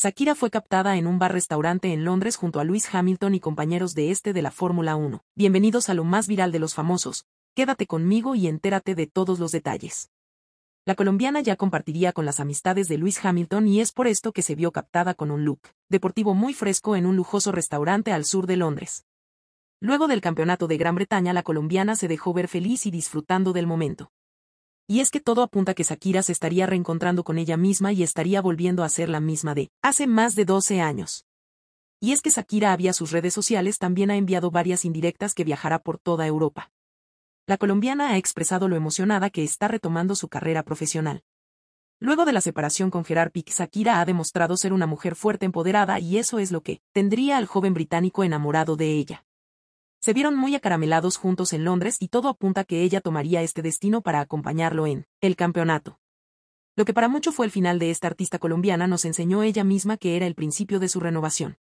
Shakira fue captada en un bar-restaurante en Londres junto a Lewis Hamilton y compañeros de este de la Fórmula 1. Bienvenidos a lo más viral de los famosos. Quédate conmigo y entérate de todos los detalles. La colombiana ya compartiría con las amistades de Lewis Hamilton y es por esto que se vio captada con un look deportivo muy fresco en un lujoso restaurante al sur de Londres. Luego del campeonato de Gran Bretaña la colombiana se dejó ver feliz y disfrutando del momento. Y es que todo apunta que Shakira se estaría reencontrando con ella misma y estaría volviendo a ser la misma de hace más de 12 años. Y es que Shakira había sus redes sociales también ha enviado varias indirectas que viajará por toda Europa. La colombiana ha expresado lo emocionada que está retomando su carrera profesional. Luego de la separación con Gerard Piqué, Shakira ha demostrado ser una mujer fuerte empoderada y eso es lo que tendría al joven británico enamorado de ella. Se vieron muy acaramelados juntos en Londres y todo apunta que ella tomaría este destino para acompañarlo en el campeonato. Lo que para mucho fue el final de esta artista colombiana nos enseñó ella misma que era el principio de su renovación.